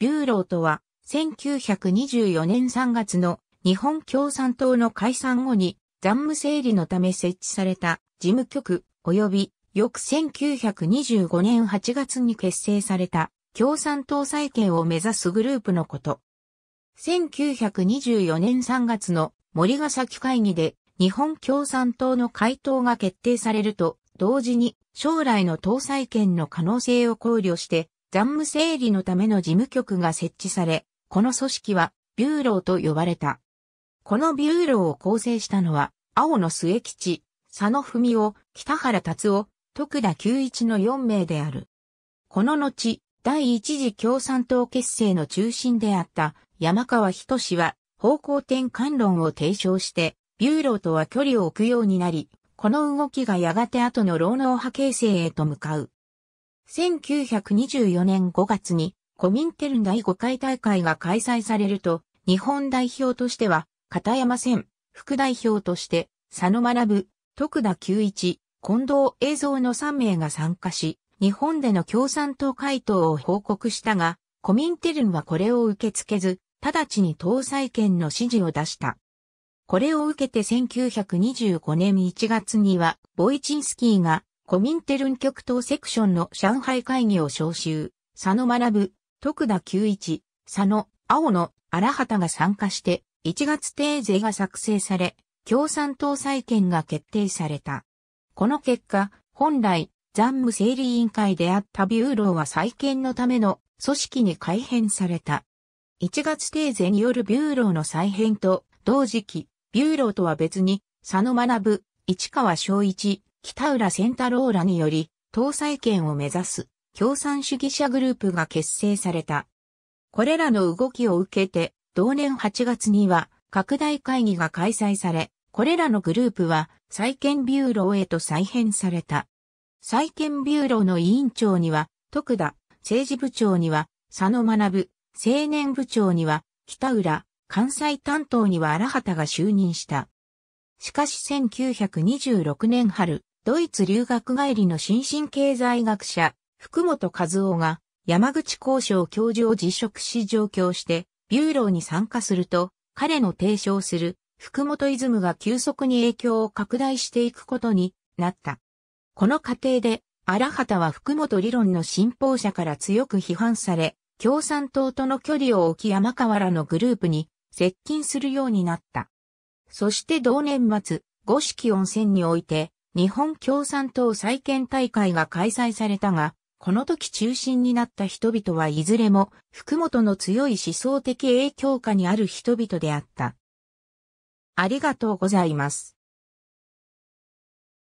ビューローとは、1924年3月の日本共産党の解散後に残務整理のため設置された事務局及び翌1925年8月に結成された共産党再建を目指すグループのこと。1924年3月の森ヶ崎会議で日本共産党の回答が決定されると同時に将来の党再建の可能性を考慮して残務整理のための事務局が設置され、この組織はビューローと呼ばれた。このビューローを構成したのは、青野末吉、佐野文夫、北原達夫、徳田久一の4名である。この後、第一次共産党結成の中心であった山川仁は方向転換論を提唱して、ビューローとは距離を置くようになり、この動きがやがて後の労農派形成へと向かう。1924年5月にコミンテルン第5回大会が開催されると、日本代表としては、片山戦、副代表として、佐野学、徳田久一、近藤映像の3名が参加し、日本での共産党回答を報告したが、コミンテルンはこれを受け付けず、直ちに党載権の指示を出した。これを受けて1925年1月には、ボイチンスキーがコミンテルン極東セクションの上海会議を招集、佐野学、徳田久一、佐野、青野、荒畑が参加して、1月定税が作成され、共産党再建が決定された。この結果、本来、残務整理委員会であったビューローは再建のための組織に改編された。1月定税によるビューローの再編と同時期、ビューローとは別に、佐野学、市川昭一、北浦センタローラにより、党載権を目指す共産主義者グループが結成された。これらの動きを受けて、同年8月には拡大会議が開催され、これらのグループは再建ビューローへと再編された。再建ビューローの委員長には、徳田、政治部長には、佐野学、青年部長には、北浦、関西担当には荒畑が就任した。しかし1926年春、ドイツ留学帰りの新進経済学者、福本和夫が、山口交渉教授を辞職し上京して、ビューローに参加すると、彼の提唱する福本イズムが急速に影響を拡大していくことになった。この過程で、荒畑は福本理論の信奉者から強く批判され、共産党との距離を置き山川らのグループに接近するようになった。そして同年末、五色温泉において、日本共産党再建大会が開催されたが、この時中心になった人々はいずれも福本の強い思想的影響下にある人々であった。ありがとうございます。